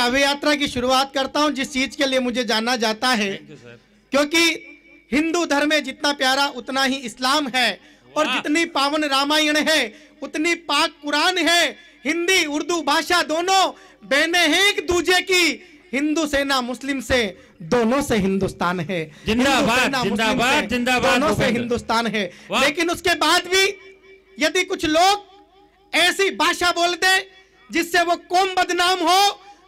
काव्य यात्रा की शुरुआत करता हूं जिस चीज के लिए मुझे जाना जाता है क्योंकि हिंदू धर्म में जितना प्यारा उतना ही इस्लाम है और जितनी पावन रामायण है उतनी पाक कुरान है हिंदी उर्दू भाषा दोनों बहने हैं एक दूजे की हिंदू सेना मुस्लिम से दोनों से हिंदुस्तान है जिंदाबाद जिंदाबाद दोनों से हिंदुस्तान है लेकिन उसके बाद भी यदि कुछ लोग ऐसी भाषा बोल दे जिससे वो कौम बदनाम हो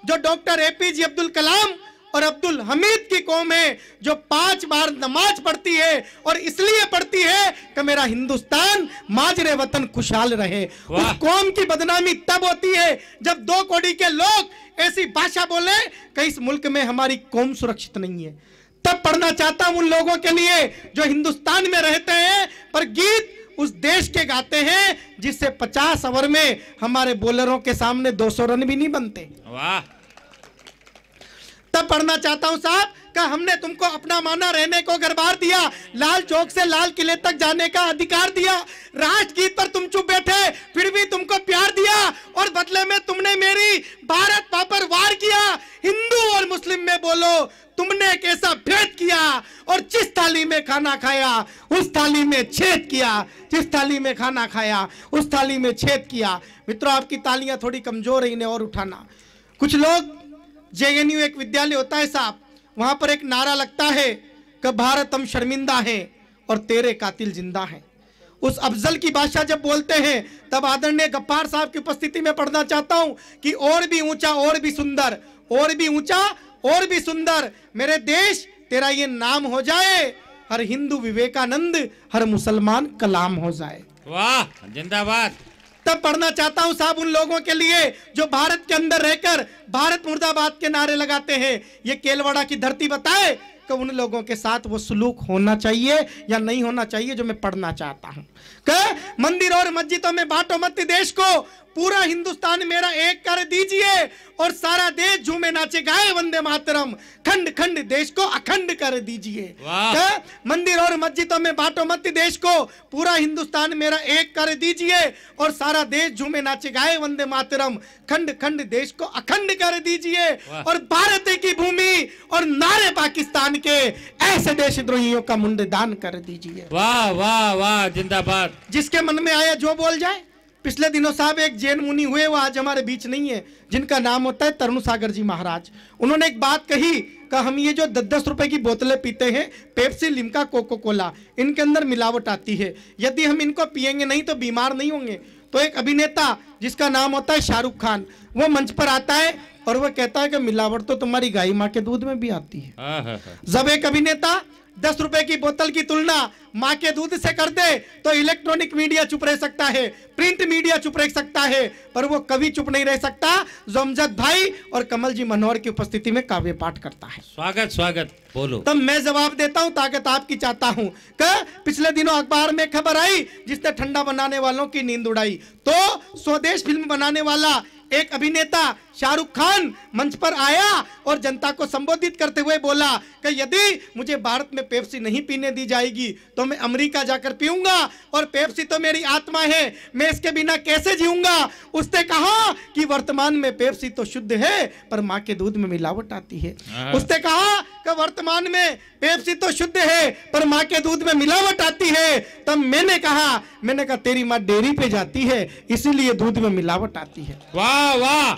जो डॉक्टर एपीजे अब्दुल कलाम और अब्दुल हमीद की कौम है जो पांच बार नमाज पढ़ती है और इसलिए पढ़ती है कि मेरा हिंदुस्तान माजरे वतन खुशहाल रहे उस कौम की बदनामी तब होती है जब दो कोड़ी के लोग ऐसी भाषा बोले कि इस मुल्क में हमारी कौम सुरक्षित नहीं है तब पढ़ना चाहता हूं उन लोगों के लिए जो हिंदुस्तान में रहते हैं पर गीत उस देश के गाते हैं जिससे 50 ओवर में हमारे बॉलरों के सामने 200 रन भी नहीं बनते वाह तब पढ़ना चाहता हूं साहब का हमने तुमको अपना माना रहने को गरबार दिया लाल चौक से लाल किले तक जाने का अधिकार दिया राष्ट्रगीत पर तुम चुप बैठे फिर भी तुमको प्यार दिया और बदले में तुमने मेरी भारत पापर वार किया हिंदू और मुस्लिम में बोलो तुमने कैसा भेद किया और जिस थाली में खाना खाया उस थाली में छेद किया जिस थाली में खाना खाया उस थाली में छेद किया मित्रों आपकी तालियां थोड़ी कमजोर है इन्हें और उठाना कुछ लोग जे एक विद्यालय होता है साहब वहां पर एक नारा लगता है कि भारत हम शर्मिंदा है और तेरे कातिल जिंदा है उस अफजल की भाषा जब बोलते हैं तब आदरणीय गप्पार साहब की उपस्थिति में पढ़ना चाहता हूं कि और भी ऊंचा और भी सुंदर और भी ऊंचा और भी सुंदर मेरे देश तेरा ये नाम हो जाए हर हिंदू विवेकानंद हर मुसलमान कलाम हो जाए वाह जिंदाबाद तब पढ़ना चाहता हूँ साहब उन लोगों के लिए जो भारत के अंदर रहकर भारत मुर्दाबाद के नारे लगाते हैं ये केलवाड़ा की धरती बताए कि उन लोगों के साथ वो सलूक होना चाहिए या नहीं होना चाहिए जो मैं पढ़ना चाहता हूँ मंदिर और मस्जिदों में बांटो मत देश को पूरा हिंदुस्तान मेरा एक कर दीजिए और सारा देश झूमे नाचे गाए वंदे मातरम खंड खंड देश को अखंड कर दीजिए हाँ, मंदिर और मस्जिदों में बांटो मत देश को पूरा हिंदुस्तान मेरा एक कर दीजिए और सारा देश झूमे नाचे गाए वंदे मातरम खंड खंड देश को अखंड कर दीजिए और भारत की भूमि और नारे पाकिस्तान के ऐसे देशद्रोहियों का मुंड दान कर दीजिए वाह वाह वाह जिंदाबाद जिसके मन में आया जो बोल जाए पिछले दिनों साहब एक जैन मुनि हुए वो आज हमारे बीच नहीं है जिनका नाम होता है तरुण सागर जी महाराज उन्होंने एक बात कही का हम ये जो दस दस रुपए की बोतलें पीते हैं पेप्सी लिमका कोको कोला इनके अंदर मिलावट आती है यदि हम इनको पियेंगे नहीं तो बीमार नहीं होंगे तो एक अभिनेता जिसका नाम होता है शाहरुख खान वो मंच पर आता है और वो कहता है कि मिलावट तो तुम्हारी गाय माँ के दूध में भी आती है हाँ, हाँ, हाँ। जब एक अभिनेता दस रुपए की बोतल की तुलना माँ के दूध से कर दे तो इलेक्ट्रॉनिक मीडिया चुप रह सकता है प्रिंट मीडिया चुप रह सकता है पर वो कभी चुप नहीं रह सकता जो भाई और कमल जी मनोहर की उपस्थिति में काव्य पाठ करता है स्वागत स्वागत बोलो तब मैं जवाब देता हूँ ताकत तो आपकी चाहता हूँ कह पिछले दिनों अखबार में खबर आई जिसने ठंडा बनाने वालों की नींद उड़ाई तो स्वदेश फिल्म बनाने वाला एक अभिनेता शाहरुख खान मंच पर आया और जनता को संबोधित करते हुए बोला कि यदि मुझे भारत में पेप्सी नहीं पीने दी जाएगी तो मैं अमेरिका जाकर पीऊंगा और पेप्सी तो मेरी आत्मा है मैं इसके बिना कैसे जीऊंगा उसने कहा कि वर्तमान में पेप्सी तो शुद्ध है पर माँ के दूध में मिलावट आती है हाँ। उसने कहा कि वर्तमान में पेप्सी तो शुद्ध है पर माँ के दूध में मिलावट आती है तब मैंने कहा मैंने कहा तेरी माँ डेयरी पे जाती है इसीलिए दूध में मिलावट आती है वाह वाह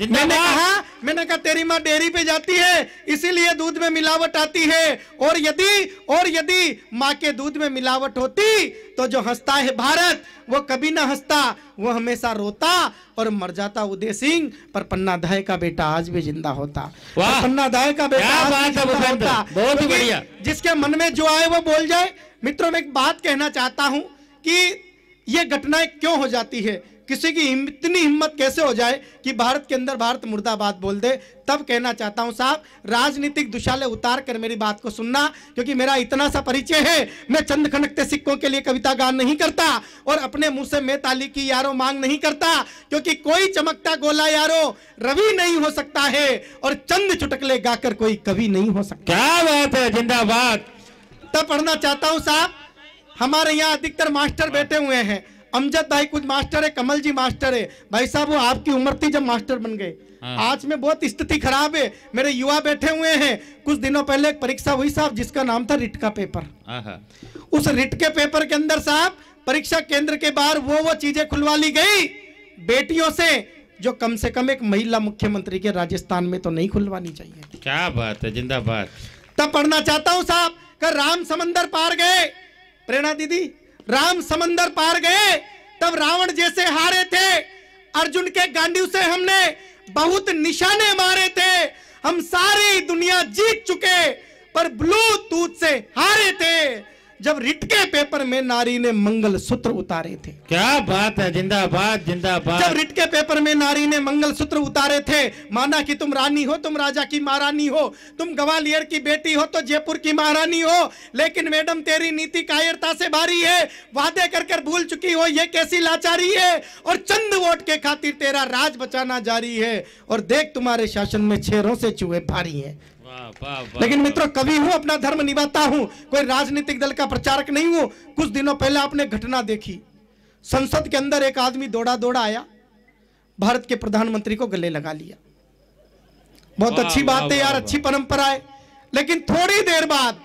मैंने कहा मैंने कहा तेरी माँ डेयरी पे जाती है इसीलिए दूध में मिलावट आती है और यदि और यदि माँ के दूध में मिलावट होती तो जो हंसता है भारत वो कभी ना हंसता वो हमेशा रोता और मर जाता उदय सिंह पर पन्ना दाय का बेटा आज भी जिंदा होता पन्ना दाय का बेटा आज भी जिंदा होता बहुत ही बढ़िया जिसके मन में जो आए वो बोल जाए मित्रों में एक बात कहना चाहता हूँ कि ये घटनाएं क्यों हो जाती है किसी की इतनी हिम्मत कैसे हो जाए कि भारत के अंदर भारत मुर्दाबाद बोल दे तब कहना चाहता हूं साहब राजनीतिक दुशाले उतार कर मेरी बात को सुनना क्योंकि मेरा इतना सा परिचय है मैं चंद खनकते सिक्कों के लिए कविता गान नहीं करता और अपने मुंह से मैं ताली की यारो मांग नहीं करता क्योंकि कोई चमकता गोला यारो रवि नहीं हो सकता है और चंद चुटकले गाकर कोई कवि नहीं हो सकता क्या बात है जिंदाबाद तब पढ़ना चाहता हूँ साहब हमारे यहाँ अधिकतर मास्टर बैठे हुए हैं अमजद भाई कुछ मास्टर है कमल जी मास्टर है भाई साहब वो आपकी उम्र थी जब मास्टर बन गए हाँ। आज में बहुत स्थिति खराब है मेरे युवा बैठे हुए हैं कुछ दिनों पहले एक परीक्षा हुई साहब जिसका नाम था रिट का पेपर उस रिट के पेपर के अंदर साहब परीक्षा केंद्र के बाहर वो वो चीजें खुलवा ली गई बेटियों से जो कम से कम एक महिला मुख्यमंत्री के राजस्थान में तो नहीं खुलवानी चाहिए क्या बात है जिंदाबाद तब पढ़ना चाहता हूँ साहब कर राम समंदर पार गए प्रेरणा दीदी राम समंदर पार गए तब रावण जैसे हारे थे अर्जुन के गांडी से हमने बहुत निशाने मारे थे हम सारी दुनिया जीत चुके पर ब्लूटूथ से हारे थे जब रिट के पेपर में नारी ने मंगल सूत्र उतारे थे क्या बात है जिंदाबाद जिंदाबाद जब रिट के पेपर में नारी ने मंगल सूत्र उतारे थे माना कि तुम रानी हो तुम राजा की महारानी हो तुम ग्वालियर की बेटी हो तो जयपुर की महारानी हो लेकिन मैडम तेरी नीति कायरता से भारी है वादे कर कर भूल चुकी हो ये कैसी लाचारी है और चंद वोट के खातिर तेरा राज बचाना जारी है और देख तुम्हारे शासन में छेरों से चूहे भारी है लेकिन मित्रों कवि हूँ अपना धर्म निभाता हूँ कोई राजनीतिक दल का प्रचारक नहीं हूँ कुछ दिनों पहले आपने घटना देखी संसद के अंदर एक आदमी दौड़ा दौड़ा आया भारत के प्रधानमंत्री को गले लगा लिया बहुत अच्छी बात है यार अच्छी परंपरा है लेकिन थोड़ी देर बाद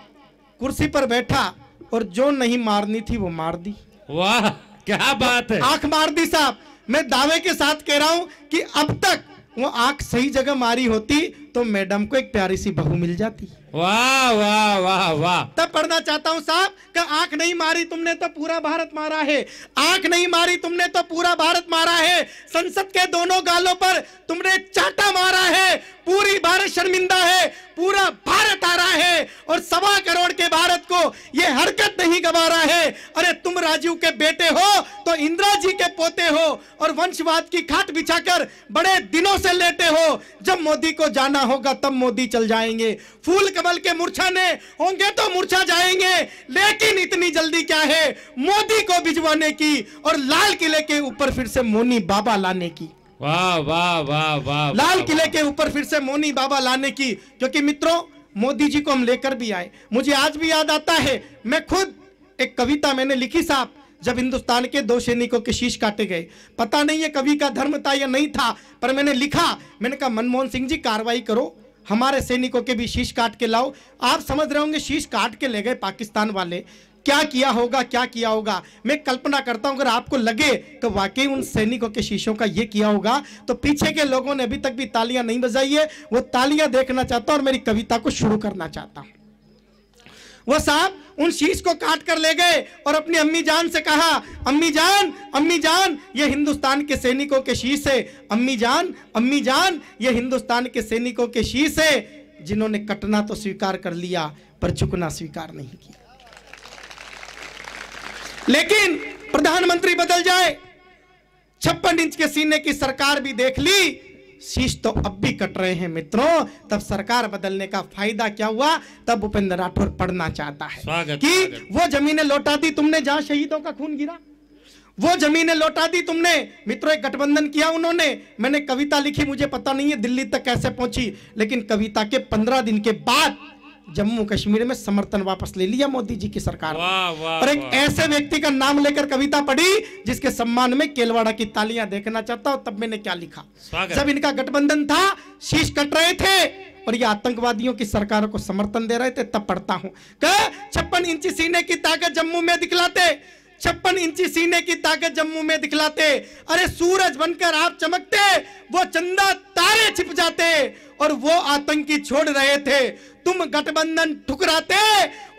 कुर्सी पर बैठा और जो नहीं मारनी थी वो मार दी वाह क्या बात है आंख मार दी साहब मैं दावे के साथ कह रहा हूं कि अब तक वो आंख सही जगह मारी होती तो मैडम को एक प्यारी सी बहू मिल जाती वाह वाह वाह वाह तब पढ़ना चाहता हूँ साहब का आंख नहीं मारी तुमने तो पूरा भारत मारा है आंख नहीं मारी तुमने तो पूरा भारत मारा है संसद के दोनों गालों पर तुमने चाटा मारा है पूरी भारत शर्मिंदा है पूरा भारत आ रहा है और सवा करोड़ के भारत को यह हरकत नहीं गवा रहा है अरे तुम राजीव के बेटे हो तो इंदिरा जी के पोते हो और वंशवाद की खाट बिछाकर बड़े दिनों से लेटे हो जब मोदी को जाना होगा तब मोदी चल जाएंगे फूल कमल के मूर्छा ने होंगे तो मूर्छा जाएंगे लेकिन इतनी जल्दी क्या है मोदी को भिजवाने की और लाल किले के ऊपर फिर से मोनी बाबा लाने की वाह वाह वाह वाह लाल किले के ऊपर फिर से मोनी बाबा लाने की क्योंकि मित्रों मोदी जी को हम लेकर भी आए मुझे आज भी याद आता है मैं खुद एक कविता मैंने लिखी साहब जब हिंदुस्तान के दो सैनिकों के शीश काटे गए पता नहीं ये कवि का धर्म था या नहीं था पर मैंने लिखा मैंने कहा मनमोहन सिंह जी कार्रवाई करो हमारे सैनिकों के भी शीश काट के लाओ आप समझ रहे होंगे शीश काट के ले गए पाकिस्तान वाले क्या किया होगा क्या किया होगा मैं कल्पना करता हूं अगर आपको लगे कि वाकई उन सैनिकों के शीशों का ये किया होगा तो पीछे के लोगों ने अभी तक भी तालियां नहीं बजाई है वो तालियां देखना चाहता हूं और मेरी कविता को शुरू करना चाहता हूं वो साहब उन शीश को काट कर ले गए और अपनी अम्मी जान से कहा अम्मी जान अम्मी जान ये हिंदुस्तान के सैनिकों के शीश है अम्मी जान अम्मी जान ये हिंदुस्तान के सैनिकों के शीश है जिन्होंने कटना तो स्वीकार कर लिया पर झुकना स्वीकार नहीं किया लेकिन प्रधानमंत्री बदल जाए छप्पन इंच के सीने की सरकार भी देख ली शीश तो अब भी कट रहे हैं मित्रों तब सरकार बदलने का फायदा क्या हुआ तब उपेंद्र राठौर पढ़ना चाहता है कि वो जमीनें लौटा दी तुमने जहां शहीदों का खून गिरा वो जमीनें लौटा दी तुमने मित्रों एक गठबंधन किया उन्होंने मैंने कविता लिखी मुझे पता नहीं है दिल्ली तक कैसे पहुंची लेकिन कविता के पंद्रह दिन के बाद जम्मू कश्मीर में समर्थन वापस ले लिया मोदी जी की सरकार वा, वा, और एक ऐसे व्यक्ति का नाम लेकर कविता पढ़ी जिसके सम्मान में केलवाड़ा की तालियां देखना चाहता हूं तब मैंने क्या लिखा जब इनका गठबंधन था शीश कट रहे थे और ये आतंकवादियों की सरकार को समर्थन दे रहे थे तब पढ़ता हूँ छप्पन इंची सीने की ताकत जम्मू में दिखलाते छप्पन इंची सीने की ताकत जम्मू में दिखलाते अरे सूरज बनकर आप चमकते वो चंदा तारे छिप जाते और वो आतंकी छोड़ रहे थे तुम गठबंधन ठुकराते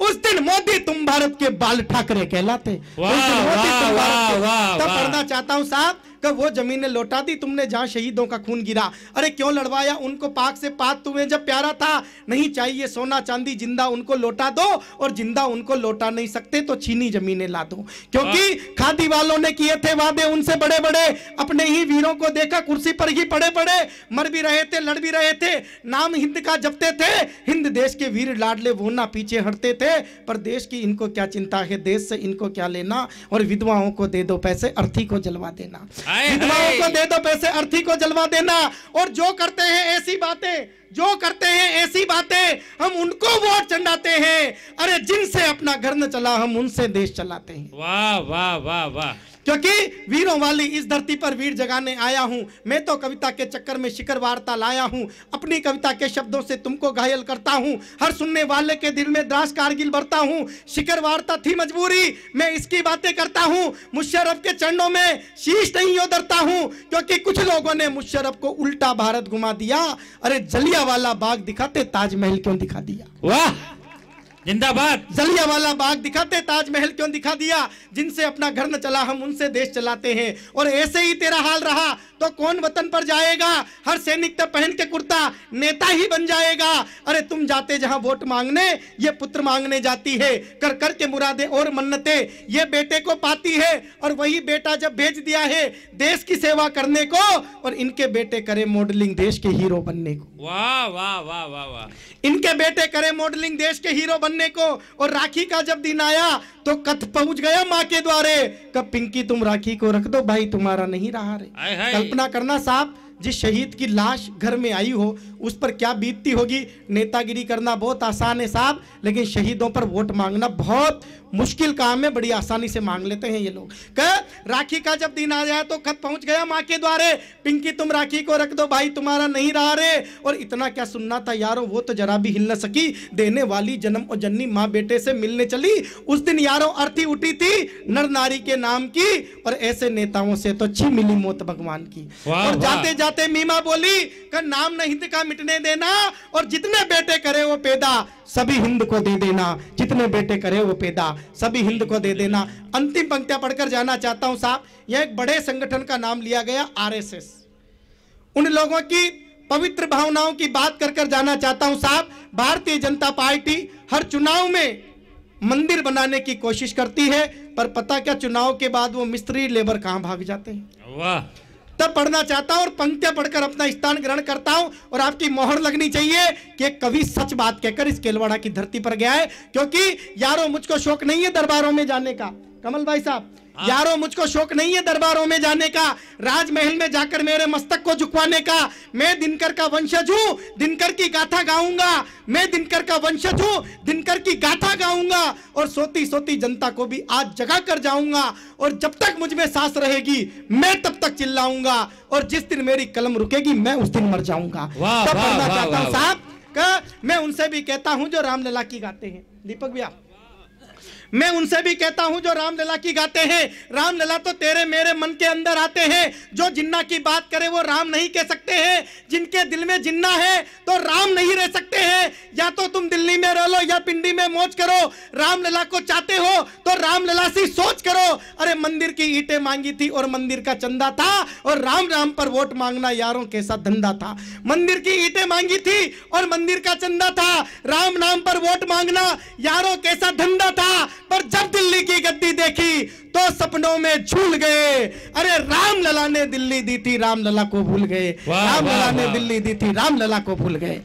उस दिन मोदी तुम भारत के बाल ठाकरे कहलाते वाह वाह वाह वाह पढ़ना चाहता हूं साहब कब वो जमीने लौटा दी तुमने जहाँ शहीदों का खून गिरा अरे क्यों लड़वाया उनको पाक से पाक तुम्हें जब प्यारा था नहीं चाहिए सोना चांदी जिंदा उनको लौटा दो और जिंदा उनको लौटा नहीं सकते तो छीनी जमीने ला दो क्योंकि हाँ। खादी वालों ने किए थे वादे उनसे बड़े बड़े अपने ही वीरों को देखा कुर्सी पर ही पड़े पड़े मर भी रहे थे लड़ भी रहे थे नाम हिंद का जपते थे हिंद देश के वीर लाडले वो ना पीछे हटते थे पर देश की इनको क्या चिंता है देश से इनको क्या लेना और विधवाओं को दे दो पैसे अर्थी को जलवा देना विधवाओं को दे दो पैसे अर्थी को जलवा देना और जो करते हैं ऐसी बातें जो करते हैं ऐसी बातें हम उनको वोट चंडाते हैं अरे जिनसे अपना घर न चला हम उनसे देश चलाते हैं वाह वाह वाह वाह क्योंकि वीरों वाली इस धरती पर वीर जगाने आया हूँ मैं तो कविता के चक्कर में शिखर वार्ता लाया हूं अपनी कविता के शब्दों से तुमको घायल करता हूँ हर सुनने वाले के दिल में द्रास कारगिल भरता हूँ शिखर वार्ता थी मजबूरी मैं इसकी बातें करता हूँ मुशरफ के चरणों में शीश नहीं डरता हूँ क्योंकि कुछ लोगों ने मुशरफ को उल्टा भारत घुमा दिया अरे जलिया वाला बाग दिखाते ताजमहल क्यों दिखा दिया वाह जिंदाबाद जलिया वाला बाग दिखाते ताजमहल क्यों दिखा दिया जिनसे अपना घर न चला हम उनसे देश चलाते हैं और ऐसे ही तेरा हाल रहा तो कौन वतन पर जाएगा हर सैनिक तो पहन के कुर्ता नेता ही बन जाएगा अरे तुम जाते जहां वोट मांगने ये पुत्र मांगने जाती है कर कर के मुरादे और मन्नते ये बेटे को पाती है और वही बेटा जब भेज दिया है देश की सेवा करने को और इनके बेटे करे मॉडलिंग देश के हीरो बनने को वाह वाह वाह वाह वाह इनके बेटे करे मॉडलिंग देश के हीरो बनने को और राखी का जब दिन आया तो कथ पहुंच गया माँ के द्वारे कब पिंकी तुम राखी को रख दो भाई तुम्हारा नहीं रहा रे कल टिप्पणा करना साहब जिस शहीद की लाश घर में आई हो उस पर क्या बीतती होगी नेतागिरी करना बहुत आसान है साहब लेकिन शहीदों पर वोट मांगना बहुत मुश्किल काम है बड़ी आसानी से मांग लेते हैं ये लोग कह राखी का जब दिन आ जाए तो खत पहुंच गया माँ के द्वारे पिंकी तुम राखी को रख दो भाई तुम्हारा नहीं रहा रे और इतना क्या सुनना था यारो वो तो जरा भी हिल न सकी देने वाली जन्म और जन्नी माँ बेटे से मिलने चली उस दिन यारो अर्थी उठी थी नर नारी के नाम की और ऐसे नेताओं से तो अच्छी मिली मौत भगवान की और जाते जाते जाते मीमा बोली का नाम नहीं का मिटने देना और जितने बेटे करे वो पैदा सभी हिंद को दे देना जितने बेटे करे वो पैदा सभी हिंद को दे देना अंतिम पंक्तियां पढ़कर जाना चाहता हूं साहब यह एक बड़े संगठन का नाम लिया गया आरएसएस उन लोगों की पवित्र भावनाओं की बात कर कर जाना चाहता हूं साहब भारतीय जनता पार्टी हर चुनाव में मंदिर बनाने की कोशिश करती है पर पता क्या चुनाव के बाद वो मिस्त्री लेबर कहां भाग जाते हैं वाह तब पढ़ना चाहता हूं और पंक्तियां पढ़कर अपना स्थान ग्रहण करता हूं और आपकी मोहर लगनी चाहिए कि कवि सच बात कहकर इस केलवाड़ा की धरती पर गया है क्योंकि यारों मुझको शौक नहीं है दरबारों में जाने का कमल भाई साहब हाँ। यारो मुझको शौक नहीं है दरबारों में जाने का राजमहल में जाकर मेरे मस्तक को झुकवाने का मैं दिनकर का वंशज हूँ दिनकर की गाथा गाऊंगा मैं दिनकर का वंशज हूँ दिनकर की गाथा गाऊंगा और सोती सोती जनता को भी आज जगा कर जाऊंगा और जब तक मुझ में सांस रहेगी मैं तब तक चिल्लाऊंगा और जिस दिन मेरी कलम रुकेगी मैं उस दिन मर जाऊंगा साहब मैं उनसे भी कहता हूँ जो रामलला की गाते हैं दीपक भैया मैं उनसे भी कहता हूं जो रामलला की गाते हैं रामलला तो तेरे मेरे मन के अंदर आते हैं जो जिन्ना की बात करे वो राम नहीं कह सकते हैं जिनके दिल में जिन्ना है तो राम नहीं रह सकते हैं या तो तुम दिल्ली में रह लो या पिंडी में मौज करो रामलला को चाहते हो तो रामलला से सोच करो अरे मंदिर की ईटे मांगी थी और मंदिर का चंदा था और राम राम पर वोट मांगना यारों कैसा धंधा था मंदिर की ईटे मांगी थी और मंदिर का चंदा था राम नाम पर वोट मांगना यारों कैसा धंधा था पर जब दिल्ली की गद्दी देखी तो सपनों में झूल गए अरे रामलला ने दिल्ली दी थी रामलला को भूल गए रामलला ने दिल्ली दी थी रामलला को भूल गए